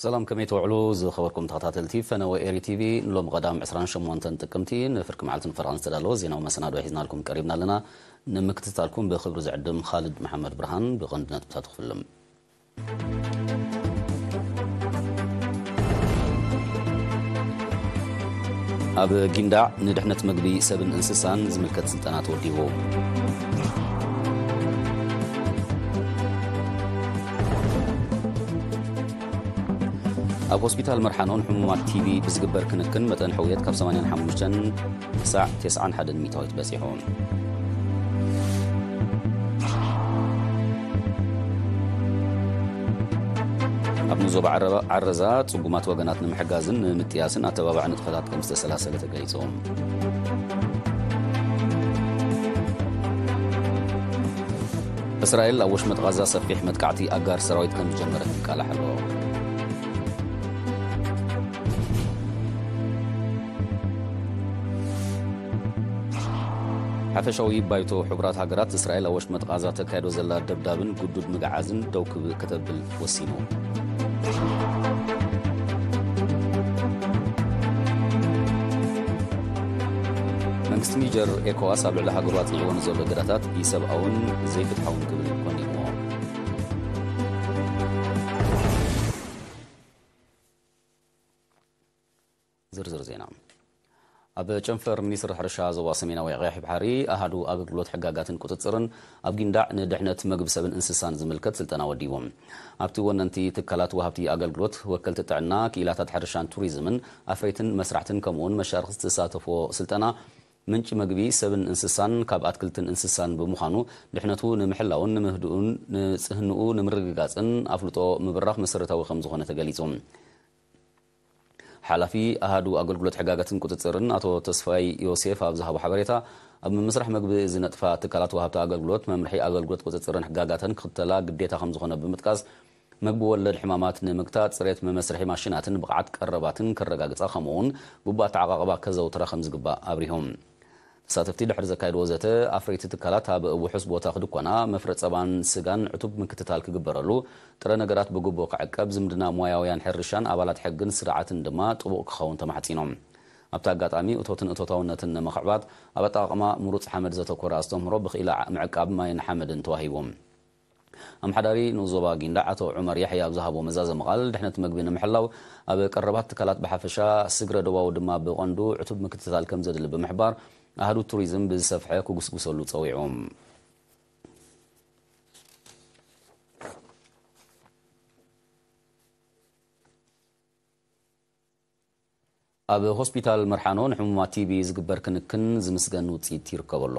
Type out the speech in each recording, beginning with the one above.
سلام كميت وعلوز خبركم تغطات التيف أنا وإيري تي في نلوم غدام عسران شموان تنتقمتي نفرك معلتن فرانس تدالوز ينو مسنا دوحيزنا لكم كريبنا لنا نمك تتالكم بخبر زعدم خالد محمد برهان بغندنا تبساتو فلم أب جندع ندحنت مقبي سبن انسسان زملكة سلطانات وديهو ኣብ ሆስፒታል መርሓኖን ሕሙማት ቲቢ ብዝግበር ክንክን መጠን ሕውየት ካብ 85 ክሳዕ 91 ሚታዊት በፂሑ ኣብ ምዞብ ዓረዛ ፅጉማት ወገናት ንምሕጋዝን ንምጥያስን ኣተባባዕ ንጥፈታት ከም ዝተሰላሰለ ተገሊፆም እስራኤል ኣብ ወሽመጥ ጋዛ ሰፊሕ መጥቃዕቲ ኣጋር ሰራዊት ከም ዝጀመረት ይቃላሕ ኣለዎ ሓፈሻዊ ባይቶ ሕቡራት ሃገራት እስራኤል ኣብ ወሽ መጥቓዛ ተካይዶ ዘላ ደብዳብን ጉዱድ ምግዓዝን ደው ከተብል ወሲኑ መንግስቲ ኒጀር ኤኮዋስ ኣብ ልዕሊ ሃገሩ ኣፅኒዕዎ ዘሎ ገዳታት ይሰብኣውን ዘይፍትሓውን ክብል ኮይኑ ኣብ ጨንፈር ሚኒስትር ሕርሻ ዞባ ሰሜናዊ ዕቕያ ሕብሓሪ ኣሃዱ ኣገልግሎት ሕጋጋትን ቁፅፅርን ኣብ ጊንዳዕ ንድሕነት መግቢ ሰብን እንስሳን ዝምልከት ስልጠና ወዲቦም ኣብቲ ወነንቲ ትካላት ወሃብቲ ኣገልግሎት ወከልቲ ጥዕና ክኢላታት ሕርሻን ቱሪዝምን ኣፍሬትን መስራሕትን ከምኡውን መሻርክቲ ዝተሳተፎ ስልጠና ምንጭ መግቢ ሰብን እንስሳን ካብ ኣትክልትን እንስሳን ብምዃኑ ድሕነቱ ንምሕላውን ንምህድኡን ንፅህንኡ ንምርግጋፅን ኣፍልጦ ምብራኽ መሰረታዊ ከም ዝኾነ ተገሊጹ حلفي أهدو أقول قلت حقاقة كنت تصيرن أتو تصفي يوسف أبو زهاب حبريتا أب من مسرح مجب إذا نتفا تكلات وهبت أقول قلت من مرحي أقول قلت كنت تصيرن حقاقة كنت لا قديتا خمس خنا بمتكاز مجب ولا الحمامات نمكتا تصيرت من مسرح ماشينات بقعد كرباتن كرقاقة خمون ببات عقبة كذا وترى خمس قبة أبريهم ተሳተፍቲ ድሕሪ ዘካየድዎ ዘተ ኣፍረይቲ ትካላት ኣብ ውሑስ ቦታ ክድኮና መፍረጥ ፀባን ስጋን ዕቱብ ምክትታል ክግበረሉ ጥረ ነገራት ብግቦ ክዕቀብ ዝምድና ሞያውያን ሕርሻን ኣባላት ሕግን ስርዓትን ድማ ጥቡቕ ክኸውን ተማሕፂኖም ኣብቲ ኣጋጣሚ እቶትን እቶታውነትን ንምኽዕባት ኣብ ኣጠቓቕማ ምሩፅ ሓመድ ዘተኮረ ኣስተምህሮ ብኽኢላ ምዕቃብ ማይን ሓመድን ተዋሂቦም ኣምሓዳሪ ንዞባ ጊንዳ ኣቶ ዑመር ያሕያ ኣብ ዝሃቦ መዛዘ መቓል ድሕነት መግቢ ንምሕላው ኣብ ቀረባት ትካላት ብሓፈሻ ስግረ ደባዊ ድማ ብቐንዱ ዕቱብ ምክትታል ከም ዘድሊ ብምሕባር ኣህዱ ቱሪዝም ብዝሰፍሐ ክጉስጉሰሉ ፀዊዖም ኣብ ሆስፒታል መርሓኖ ንሕሙማት ቲቢ ዝግበር ክንክን ዝምስገን ውፅኢት ይርከብ ኣሎ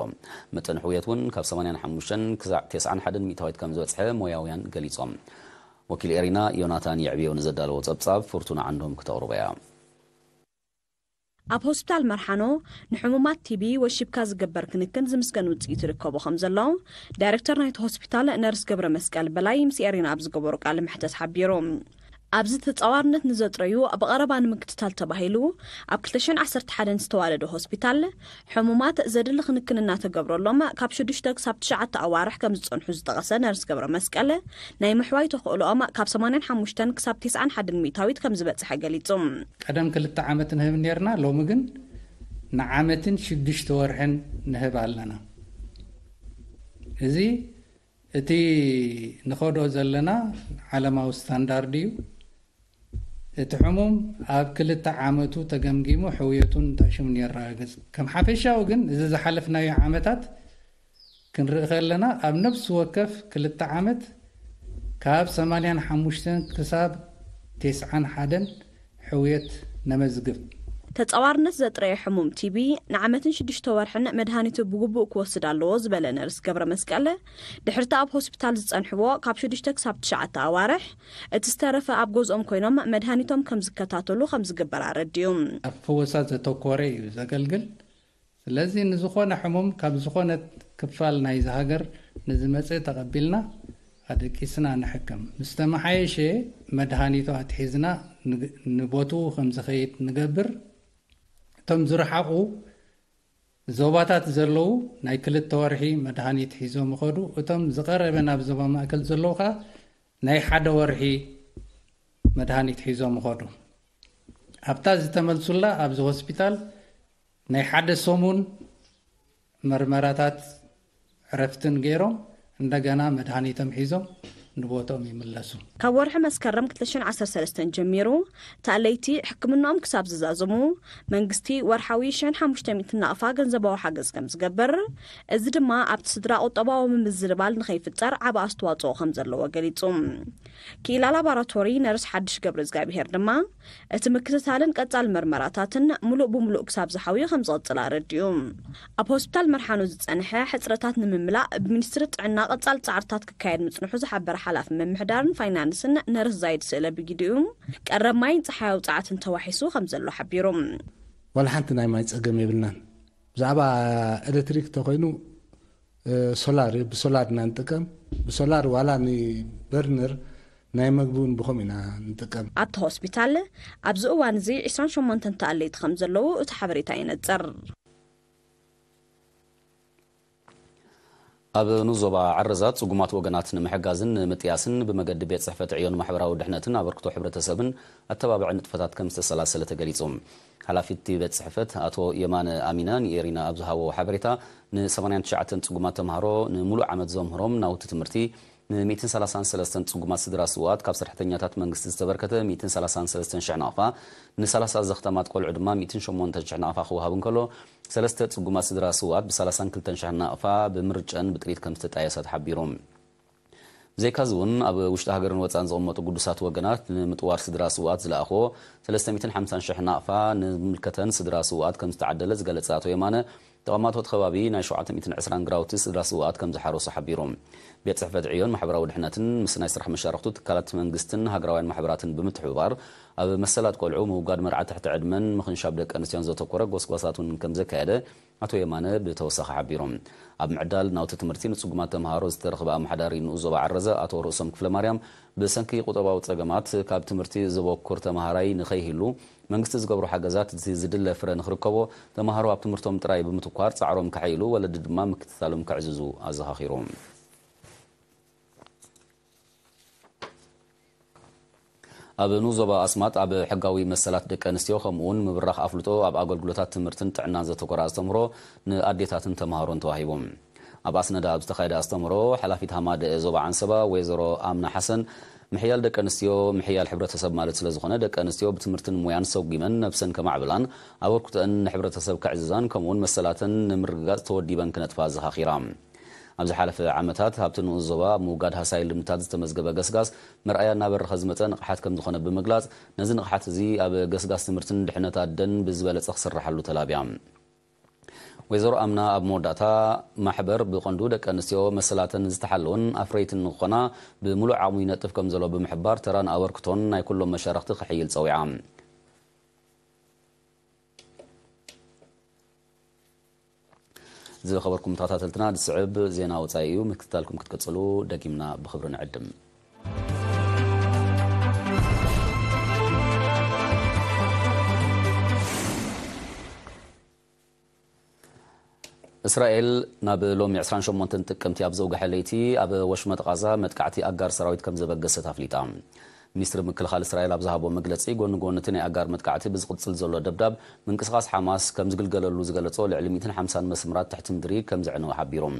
መጠን ሕውየት እውን ካብ 85 ክሳብ 91 ሚእታዊት ከም ዝበፅሐ ሞያውያን ገሊፆም ወኪል ኤሪና ዮናታን ይዕብዮ ንዘዳለዎ ፀብጻብ ፍርቱና ዓንዶም ክተቕርበ እያ ኣብ ሆስፒታል መርሓኖ ንሕሙማት ቲቢ ወሽብካ ዝግበር ክንክን ዝምስገን ውፅኢት ይርከቡ ከም ዘሎ ዳይረክተር ናይቲ ሆስፒታል ነርስ ገብረ መስቀል በላይ ምስኤሪና ኣብ ዝገበሩ ቃል ምሕተት ሓቢሮም ኣብዚ ተፃዋርነት ንዘጥረዩ ኣብ ቐረባ ንምግትታል ተባሂሉ ኣብ 211 ዝተዋለደ ሆስፒታል ሕሙማት ዘድሊ ኽንክን ና ተገብረሎም ካብ 6ዱሽ ክሳብ ትሽዓተ ኣዋርሕ ከም ዝፀንሑ ዝጠቐሰ ነርስ ገብረ መስቀል ናይ ምሕዋይተ ክእሎኦማ ካብ 85 ክሳብ 9ስ1ን ሚታዊት ከም ዝበጽሐ ገሊጹም ቀደም ክልተ ዓመት ንህብ ነርና ሎሚ ግን ንዓመትን ሽዱሽተ ወርሕን ንህብ ኣለና እዚ እቲ ንኸዶኦ ዘለና ዓለማዊ ስታንዳርድ እዩ እቲ ሕሙም ኣብ ክልተ ዓመቱ ተገምጊሙ ሕውየቱ ሽሙ ረጋገፅ ከም ሓፈሻዊ ግን እዚ ዝሓለፍና ዓመታት ክንርኢ ከለና ኣብ ነፍሲ ወከፍ ክል ዓመት ካብ 85 ክሳብ 9 1 ሕውየት ነመዝግብ ተፀዋርነት ዘጥረየ ሕሙም ቲቢ ንዓመትን ሽዱሽተ ወርሕን መድሃኒቱ ብግቡእ ክወስድ ኣለዎ ዝበለ ነርስ ገብረ መስቀለ ድሕርቲ ኣብ ሆስፒታል ዝፀንሕዎ ካብ ሽዱሽተ ክሳብ ትሽዓተ ኣዋርሕ እቲ ዝተረፈ ኣብ ገዝኦም ኮይኖም መድሃኒቶም ከም ዝከታተሉ ከም ዝግበር ኣረድዩ ኣብ ፈወሳት ዘተኮረ እዩ ዘገልግል ስለዚ ንዝኾነ ሕሙም ካብ ዝኾነ ክፋል ናይዚ ሃገር ንዝመፀ ተቐቢልና ኣደቂስና ንሕክም ምስ ተመሓየሸ መድሃኒቱ ኣትሒዝና ንቦትኡ ከም ዝኸይድ ንገብር እቶም ዝረሓቑ ዞባታት ዘለዉ ናይ ክልተ ወርሒ መድሃኒት ሒዞም ይኸዱ እቶም ዝቐረበ ናብ ዞባ ማእከል ዘለዉ ከዓ ናይ ሓደ ወርሒ መድሃኒት ሒዞም ይኸዱ ኣብታ ዝተመልሱላ ኣብዚ ሆስፒታል ናይ ሓደ ሰሙን መርመራታት ዕረፍትን ገይሮም እንደገና መድሃኒቶም ሒዞም ንቦቶም ይምለሱ ካብ ወርሒ መስከረም 213 ጀሚሩ ታእለይቲ ሕክምናኦም ክሳብ ዝዛዘሙ መንግስቲ ወርሓዊ 1500 ናቕፋ ገንዘባዊ ሓገዝ ከም ዝገብር እዚ ድማ ኣብቲ ስድራ ቁጠባዊ ምምዝድባል ንከይፍጠር ዓብ ኣስተዋፅኦ ከም ዘለዎ ገሊጹ ክኢላ ላቦራቶሪ ነርስ ሓድሽ ገብሪ እግዚኣብሄር ድማ እቲ ምክትታልን ቀጻል መርመራታትን ሙሉእ ብምሉእ ክሳብ ዝሓውዩ ከም ዝቕጽል ኣረድዩ ኣብ ሆስፒታል መርሓኑ ዝጸንሐ ሕፅረታት ንምምላእ ብሚኒስትሪ ጥዕና ቐጻል ጻዕርታት ክካየድ ምጽንሑ ዝሓበረ حلاف من محدارن فاينانسن نرس زايد سئلة بقدوم كرب ماي تحاو وطاعتن تواحيسو خمزلو حبيروم والحانت ناي ماي تسأقم يبلنا بزعبا إلتريك تقوينو سولار بسولار نانتكم بسولار ولا ني برنر ናይ መግቡን ብኹም ኢና ንጥቀም ኣብቲ ሆስፒታል ኣብዚ እዋን እዚ 28 ተኣለይቲ ከም ዘለዉ እቲ ሓበሬታ ይነፅር أب نزوبا عرزات سجومات وجنات محجزن متياسن بمجد بيت صحفة عيون محبرة ودحنتنا بركت حبرة سبن التوابع عند فتات كم سلاسلة جريزوم هلا في تيبت صحفة أتو يمان أمينان يرينا أبزها وحبرتا نسمعن شعتن سجومات مهرو نملو عمد زومهم ناوت تمرتي ميتين سلاسان سلاستن تقومات سدراسوات كاب سرحتن ياتات منغست استبركت ميتين سلاسان سلاستن شعنافا نسلاسا زختمات قول عدما ميتين شمون تشعنافا خوها بنكلو سلاستة تقومات سدراسوات بسلاسان كلتن شعنافا بمرجن بتريد كمستة تايسات حبيروم زي كازون اب وشتا هاجرن واتان زوم متو قدسات وغنات متوار سدراسوات زلاخو سلاستة ميتين حمسان شعنافا نملكتن سدراسوات كمستة عدلز غلطاتو يمانا تقامات وتخوابي نشوعات ميتين عسران غراوتس دراسوات كمزحارو صحابيروم ቤት ፅሕፈት ዕዮን ማሕበራዊ ድሕነትን ምስ ናይ ስራሕ መሻርክቱ ትካላት መንግስትን ሃገራውያን ማሕበራትን ብምትሕባር ኣብ መሰላት ቆልዑ ምውጋድ መርዓ ትሕቲ ዕድመን ምኽንሻብ ደቂ ኣንስትዮን ዘተኮረ ጎስጓሳት እውን ከም ዘካየደ ኣቶ የማነ ብተወሳኺ ሓቢሮም ኣብ ምዕዳል ናውቲ ትምህርቲ ንፅጉማት ተምሃሮ ዝተረኽበ ኣመሓዳሪ ንኡዞ ዓረዘ ኣቶ ርእሶም ክፍለ ማርያም ብሰንኪ ቁጠባዊ ፀገማት ካብ ትምህርቲ ዘበኩር ተምሃራይ ንኸይህሉ መንግስቲ ዝገብሮ ሓገዛት እቲ ዝድለ ፍረ ንክርከቦ ተምሃሮ ኣብ ትምህርቶም ጥራይ ብምትኳር ፃዕሮም ካሕይሉ ወለዲ ድማ ምክትታሎም ክዕዝዙ ኣዘኻኺሮም ኣብ ንዞባ ኣስማት ኣብ ሕጋዊ መሰላት ደቂ ኣንስትዮ ከምኡውን ምብራኽ ኣፍልጦ ኣብ ኣገልግሎታት ትምህርትን ጥዕናን ዘተኮራ ኣስተምህሮ ንኣዴታትን ተምሃሮን ተዋሂቦም ኣብ ኣስነዳ ኣብ ዝተካየደ ኣስተምህሮ ሓላፊት ሃማድ ዞባ ዓንሰባ ወይዘሮ ኣምና ሓሰን ምሕያል ደቂ ኣንስትዮ ምሕያል ሕብረተሰብ ማለት ስለ ዝኾነ ደቂ ኣንስትዮ ብትምህርትን ሙያን ሰጒመን ነብሰን ከማዕብላን ኣበርክቶአን ንሕብረተሰብ ክዕዝዛን ከምኡውን መሰላትን ንምርግጋፅ ተወዲበን ክነጥፋ ዘኻኺራ ኣብ ዝሓለፈ ዓመታት ሃብቲ ንኡ ዞባ ምውጋድ ሃሳይ ልምታት ዝተመዝገበ ገስጋስ መርኣያ እናበረኸ ዝመፀ ንቕሓት ከም ዝኾነ ብምግላፅ ነዚ ንቕሓት እዚ ኣብ ገስጋስ ትምህርትን ድሕነት ኣደን ብዝበለፀ ክስራሓሉ ተላብያ ወይዘሮ ኣምና ኣብ መወዳእታ ማሕበር ብቐንዱ ደቂ ኣንስትዮ መሰላተን ዝተሓለውን ኣፍረይትን ንክኾና ብምሉእ ዓቕሙ ይነጥፍ ከም ዘሎ ብምሕባር ተራን ኣበርክቶን ናይ ኩሎም መሻርክቲ ክሕይል ፀዊዓ زخبركم تغطاتلتنا دسعب زينا وطايو مكتتالكم كتكتصلو داكمنا بخبرنا عدم إسرائيل ناب لوم يعسران شو منتن تكمتي أبزو غحليتي أب وشمت غزة متكعتي أقار سراويت كمزة بقسة تفليتام ሚኒስትሪ ምክልኻል እስራኤል ኣብ ዝሃቦ መግለፂ ጎኒ ጎኒ እቲ ናይ ኣጋር መጥቃዕቲ ብዝቕፅል ዘሎ ደብዳብ ምንቅስቓስ ሓማስ ከም ዝግልገለሉ ዝገለጾ ልዕሊ 150 መስምራት ትሕቲ ምድሪ ከም ዝዕነወ ሓቢሮም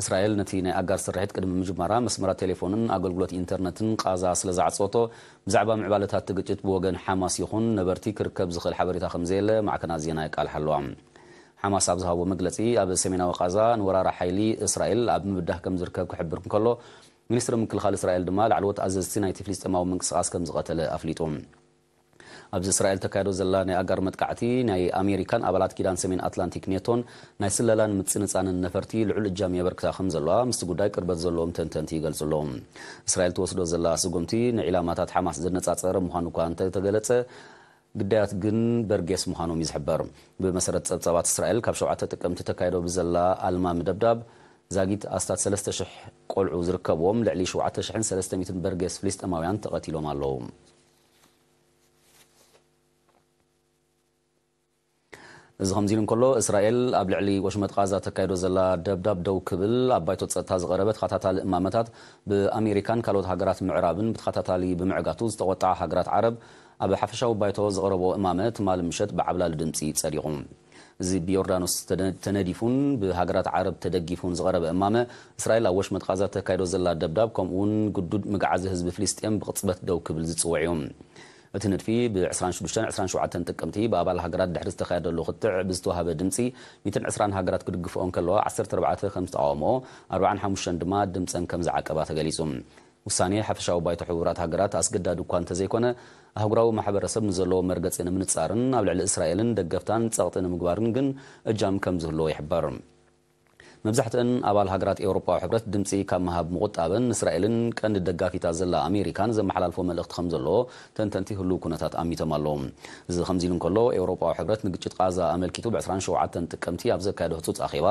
እስራኤል ነቲ ናይ ኣጋር ስርሒት ቅድሚ ምጅመራ መስመራት ቴሌፎንን ኣገልግሎት ኢንተርነትን ቃዛ ስለ ዝዓፀቶ ብዛዕባ ምዕባለታት ትግጭት ብወገን ሓማስ ይኹን ነበርቲ ክርከብ ዝኽእል ሓበሬታ ከምዘየለ ማዕከናት ዜና ይቃልሓለዋ ሓማስ ኣብ ዝሃቦ መግለፂ ኣብ ሰሜናዊ ቃዛ ንወራራ ሓይሊ እስራኤል ኣብ ምብዳህ ከም ዝርከብ ክሕብር ከሎ ሚኒስትር ምክልኻል እስራኤል ድማ ላዕለዎት ኣዘዝቲ ናይቲ ፍልስጥማዊ ምንቅስቓስ ከም ዝቐተለ ኣፍሊጡ ኣብዚ እስራኤል ተካየዶ ዘላ ናይ ኣጋር መጥቃዕቲ ናይ ኣሜሪካን ኣባላት ኪዳን ሰሜን ኣትላንቲክ ኔቶን ናይ ስለላን ምፅንፃንን ነፈርቲ ልዑል እጃም የበርክታ ከም ዘለዋ ምስቲ ጉዳይ ቅርበት ዘለዎም ተንተንቲ ይገልጹ ኣለዉ እስራኤል ትወስዶ ዘላ ስጉምቲ ንዒላማታት ሓማስ ዘነጻጸረ ምዃኑ እኳ እንተተገለጸ ግዳያት ግን በርጌስ ምዃኖም እዩ ዝሕበር ብመሰረት ጸብጻባት እስራኤል ካብ 7 ጥቅምቲ ተካይዶ ብዘላ ኣልማሚ ደብዳብ ዛጊት ኣስታት 3,000 ቆልዑ ዝርከብዎም ልዕሊ 7,300 በርጌስ ፍልስጥማውያን ተቐቲሎም ኣለዉ እዚ ከምዚ ኢሉ እንከሎ እስራኤል ኣብ ልዕሊ ወሽመጥ ቃዛ ተካይዶ ዘላ ደብዳብ ደው ክብል ኣብ ባይቶ ፀጥታ ዝቐረበ ተኸታታሊ እማመታት ብኣሜሪካን ካልኦት ሃገራት ምዕራብን ብተኸታታሊ ብምዕጋቱ ዝተቆጣዓ ሃገራት ዓረብ ኣብ ሓፈሻዊ ባይቶ ዝቐረቦ እማመ ትማል ምሸት ብዓብላሊ ድምፂ ፀዲቑ زي بيوردانوس تنديفون بهاجرات عرب تدقيفون صغار بأمامة إسرائيل أوش متقازات كايرو زلا دبداب كوم اون قدود مقعزة هزب فلسطين بغطسبة دوك بلزي تصوعيهم أتنت في بعسران شدوشان عسران شو عتن تكمتي بابا الهجرات دحرز تخيل اللي خدت بزتوها بدمسي ميتن عسران هجرات كل جف أنك الله عسر تربعة خمسة عامو أربعة حمشان دماد دمسن كم زعك أبا تجليزم وصانية حفشة وبيت حورات هجرات أسقدا دكان تزيكونه ኣህጉራዊ ማሕበረሰብ ንዘለዎ መርገፂ ንምንፃርን ኣብ ልዕሊ እስራኤልን ደገፍታን ፀቕጢ ንምግባርን ግን እጃም ከም ዝህልዎ ይሕበር መብዛሕትአን ኣባል ሃገራት ኤውሮፓዊ ሕብረት ድምፂ ካብ ምሃብ ምቁጣብን እስራኤልን ቀንዲ ደጋፊታት ዘላ ኣሜሪካን ዘመሓላልፎ መልእኽቲ ከም ዘለዎ ተንተንቲ ህሉ ኩነታት ኣሚቶም ኣለዉ እዚ ከምዚ ኢሉ እንከሎ ኤውሮፓዊ ሕብረት ንግጭት ቃዛ ኣመልኪቱ ብ27 ጥቅምቲ ኣብ ዘካየደ ህፁፅ ኣኼባ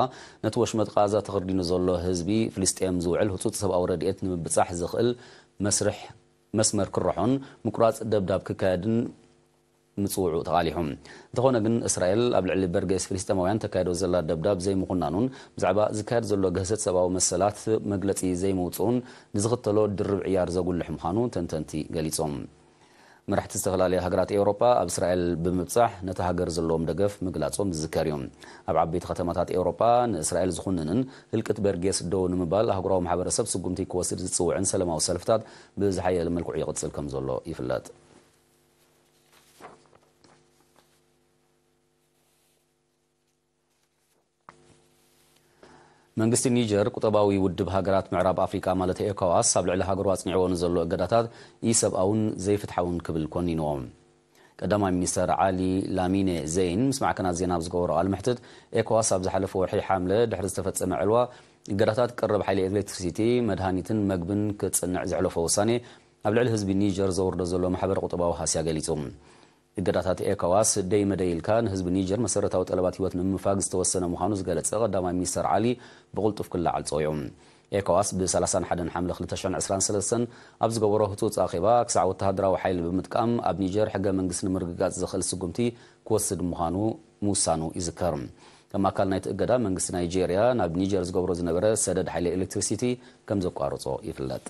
ነቲ ወሽመጥ ቃዛ ተኸርዲኑ ዘሎ ህዝቢ ፍልስጥኤም ዝውዕል ህፁፅ ሰብኣዊ ረድኤት ንምብፃሕ ዝኽእል መስርሕ مسمر كرحون مكراس دبداب ككادن مصوعو تغاليهم دخونا جن إسرائيل قبل علي برجس فلسطين وين تكادو زلا دبداب زي مخنانون زعبا ذكر زلا جهزت سبعة ومسلات مجلتي زي موتون نزغت تلو درب عيار زوجو خانون تنتنتي قليصون መራሕቲ ዝተፈላለየ ሃገራት ኤውሮጳ ኣብ እስራኤል ብምብፃሕ ነቲ ሃገር ዘለዎም ደገፍ ምግላፆም ዝዝከር እዩ ኣብ ዓበይቲ ከተማታት ኤውሮጳ ንእስራኤል ዝኹንንን ህልቅት በርጌስ ደው ንምባል ኣህጉራዊ ማሕበረሰብ ስጉምቲ ክወስድ ዝፅውዕን ሰለማዊ ሰልፍታት ብዝሓየለ መልክዑ ይቕፅል ከም ዘሎ ይፍለጥ መንግስቲ ኒጀር ቁጠባዊ ውድብ ሃገራት ምዕራብ አፍሪካ ማለት ኤኮዋስ ኣብ ልዕሊ ሃገሩ ኣፅኒዕዎን ዘሎ እገዳታት ኢሰብኣውን ዘይፍትሓውን ክብል ኮኒንዎም ቀዳማይ ሚኒስተር ዓሊ ላሚነ ዘይን ምስ ማዕከናት ዜና ብዝገበሮ ኣልምሕትት ኤኮዋስ ኣብ ዝሓለፈ ወርሒ ሓምለ ድሕሪ ዝተፈፀመ ዕልዋ እገዳታት ቅርብ ሓይሊ ኤሌክትሪሲቲ መድሃኒትን መግብን ክፅንዕ ዘሕለፈ ውሳኔ ኣብ ልዕሊ ህዝቢ ኒጀር ዘውርዶ ዘሎ ማሕበር ቁጠባዊ ሃስያ ገሊጹ إدارات إيكواس دائما دايل كان حزب نيجر مسرت أو طلبات هوت نمفاق استوسنا محانوس قالت سغ قدام ميسر علي بغلطف كل على صيوم إيكواس ب 31 حمل 2023 أبز قبره هتوت أخيبا كسع وتهدرا وحيل بمتقام أب نيجر حق منقس نمرقات زخل سقمتي كوسد محانو موسانو إذكرم كما قال نايت إقدا منقس نيجيريا ناب نيجر زقبرو زنبرة سدد حيل إلكتريسيتي كم زقارو يفلت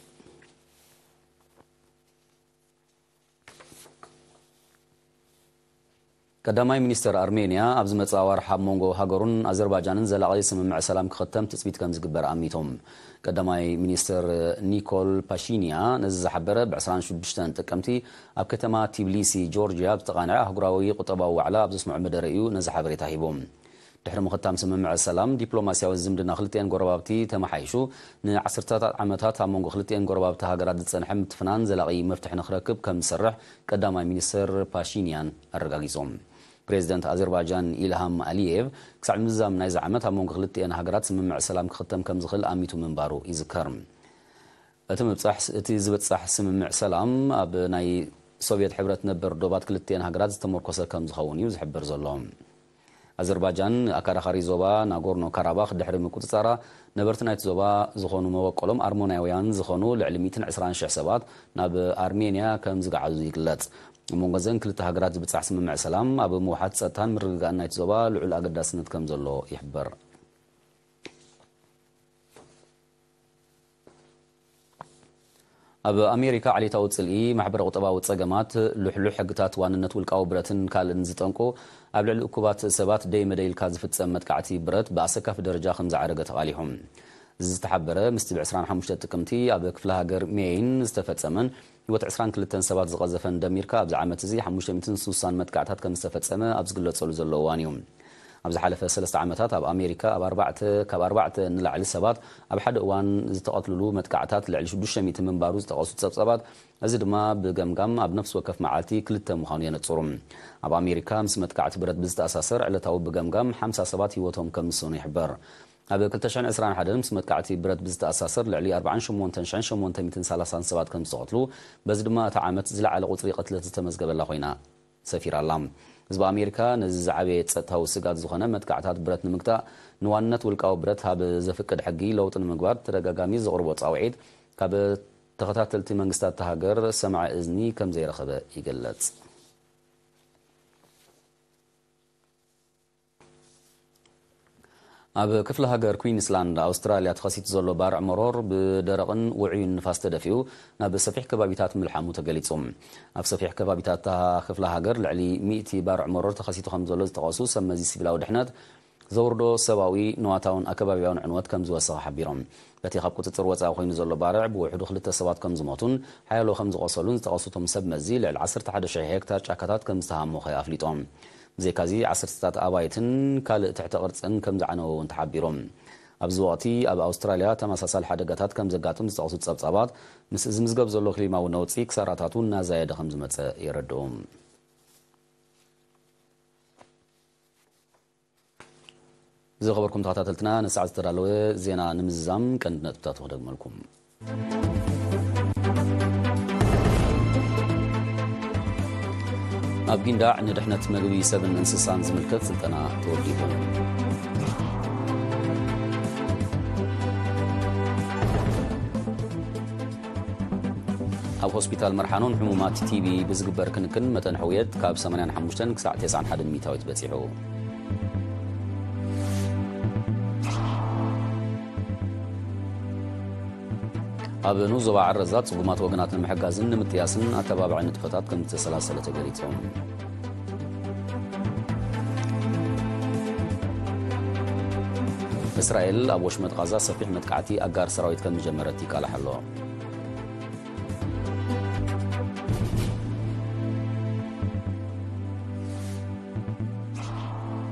ቀዳማይ ሚኒስትር ኣርሜንያ ኣብ ዝመፅእ ኣዋርሓ ኣብ መንጎ ሃገሩን ኣዘርባይጃንን ዘላቕሊ ስምምዕ ሰላም ክኸተም ትፅቢት ከም ዝግበር ኣሚቶም ቀዳማይ ሚኒስትር ኒኮል ፓሺንያ ነዚ ዝሓበረ ብ26 ጥቅምቲ ኣብ ከተማ ቲብሊሲ ጆርጅያ ብዝተቓንዐ ኣህጉራዊ ቁጠባዊ ዋዕላ ኣብ ዘስምዑ መደረ እዩ ነዚ ሓበሬታ ሂቦም ድሕሪ ምኽታም ስምምዕ ሰላም ዲፕሎማስያዊ ዝምድና ክልጥኤን ጎረባብቲ ተመሓይሹ ንዓስርታት ዓመታት ኣብ መንጎ ክልጥኤን ጎረባብቲ ሃገራት ዝፀንሐ ምትፍናን ዘላቒ መፍትሒ ንኽረክብ ከም ዝሰርሕ ቀዳማይ ሚኒስትር ፓሺንያን ኣረጋጊፆም ፕሬዚደንት ኣዘርባይጃን ኢልሃም ኣሊየቭ ክሳብ ምዛም ናይ ዝዓመት ኣብ መንጎ ክልቲአን ሃገራት ስምምዕ ሰላም ክኽተም ከም ዝኽእል ኣሚቱ ምንባሩ ይዝከር እቲ ዝበፅሕ ስምምዕ ሰላም ኣብ ናይ ሶቪየት ሕብረት ነበር ዶባት ክልቲአን ሃገራት ዝተመርኮሰ ከም ዝኸውን እዩ ዝሕብር ዘሎ ኣዘርባይጃን ኣከራኻሪ ዞባ ናጎርኖ ካራባኽ ድሕሪ ምቁፅፃራ ነበርቲ ናይቲ ዞባ ዝኾኑ መበቆሎም ኣርሞናውያን ዝኾኑ ልዕሊ 120,000 ሰባት ናብ ኣርሜንያ ከም ዝገዓዙ ይግለጽ ومغزن كل تهجرات بتصحسم مع سلام أبو موحد ساتان من رجع النايت زبال وعلى أقد سنة كم زلوا يحبر أبو أمريكا علي توصل إيه محبر غطبا وتصجمات لح لح قتات وان النتول كاو برتن كال نزتانكو قبل الأكوبات سبات دايما ديل كازفت سمت كعتي برت بأسكا في درجة خمسة عرقت عليهم ዝተሓበረ ምስቲ ብ25 ጥቅምቲ ኣብ ክፍለ ሃገር ሜይን ዝተፈፀመን ሂወት 22 ሰባት ዝቐዘፈን ደሚርካ ኣብዚ ዓመት እዚ 560 መጥቃዕታት ከም ዝተፈፀመ ኣብ ዝግለፀሉ ዘሎ እዋን እዩ ኣብ ዝሓለፈ ሰለስተ ዓመታት ኣብ ኣሜሪካ ካብ ኣርባዕተ ንላዕሊ ሰባት ኣብ ሓደ እዋን ዝተቐትልሉ መጥቃዕታት ልዕሊ 600 ምንባሩ ዝተቐሱ ፀብፀባት እዚ ድማ ብገምጋም ኣብ ነፍሲ ወከፍ መዓልቲ ክልተ ምዃኑ የነፅሩ ኣብ ኣሜሪካ ምስ መጥቃዕቲ ብረት ብዝተኣሳሰር ዕለታዊ ብገምጋም 50 ሰባት ሂወቶም ከም ዝስኑ ይሕበር أبي كل تشان إسران حدا نمس متكعتي برد بزت أساسر لعلي أربعة شو مون تنشان شو مون تمتين سالسان سبات كم صوتلو بزد ما تعمت زل على قطر قتلة تمز قبل الله هنا سفير اللام زب أمريكا نز عبيت ستها وسجاد زخنة متكعتات برد نمكتا نوانت والكاو برد هاب زفك الحقي لو تنمقبار ترجع جاميز غربت أوعيد كاب تختات التمنجستات تهاجر سمع إذني كم زي رخبة يجلت اب کفل هاجر کوینسلند استرالیا تخصیت زلو بر مرور به درقن وعین فاست دفیو نب سفیح کبابیتات ملحم متقلیتم اب سفیح کبابیتات کفل هاجر لعلی میتی بر مرور تخصیت خم زلو تخصص مزی سیبلا و دحنت زوردو سواوی نواتاون اکبابیان عنوت کم زو سواح بیرم بته خب کوت تروت آخوین زلو بر عب و حدود خلیت سواد کم زماتون حالا خم زغصلون تخصصم سب مزی لعل عصر تحدش هیکتر چکتات کم سهام مخی افلیتام ብዘይካዚ 1ስርታት ኣባይትን ካልእ ትሕተ ቅርፅን ከም ዝዓነወ እውን ተሓቢሮም ኣብዚ ወቅቲ ኣብ ኣውስትራልያ ተመሳሳሊ ሓደጋታት ከም ዘጋጥም ዝጠቕሱ ፀብጻባት ምስ ዝምዝገብ ዘሎ ክሊማዊ ነውፂ ክሳራታቱ እናዛየደ ከም ዝመፀ የረድኡ ዝኸበርኩም ተኸታተልትና ንሰዓት ዝተዳለወ ዜና ንምዝዛም ቀንዲ ነጥብታት ክደግመልኩም Thank you. ኣብ ጊንዳዕ ንድሕነት መግቢ ሰብን እንስሳን ዝምልከት ስልጠና ተወዲቡ ኣብ ሆስፒታል መርሓኖን ሕሙማት ቲቢ ብዝግበር ክንክን መጠን ሕውየት ካብ 85 ክሳብ 91 ሚታዊት በፂሑ ኣብ ዞባ ዓረዛት ፅጉማት ወገናት ንምሕጋዝን ንምጥያስን ኣተባብዒ ንጥፈታት ከም ዝተሰላሰለ ተገሊፆም እስራኤል ኣብ ወሽመጥ ቃዛ ሰፊሕ መጥቃዕቲ ኣጋር ሰራዊት ከም ዝጀመረት ይቃልሕ ኣሎ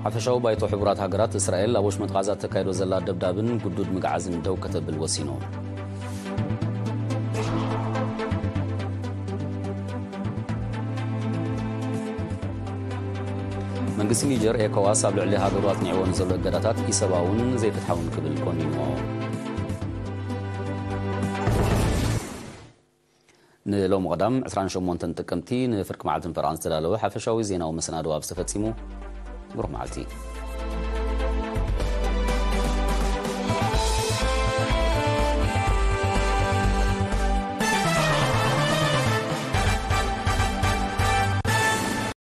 ሓፈሻዊ ባይቶ ሕቡራት ሃገራት እስራኤል ኣብ ወሽመጥ ቃዛ ተካይዶ ዘላ ደብዳብን ጉዱድ ምግዓዝን ደው ከተብል ወሲኖም من قسمی جر ایکو آساب لعله ها برات نیوان زل جراتات کی سباون زی فتحون قبل کنی ما نلوم قدم عسران شو مونتن تکمتی نفرک معلتن فرانس دلالو حفش اوی زینا و مسنادو آب سفتیمو برو معلتی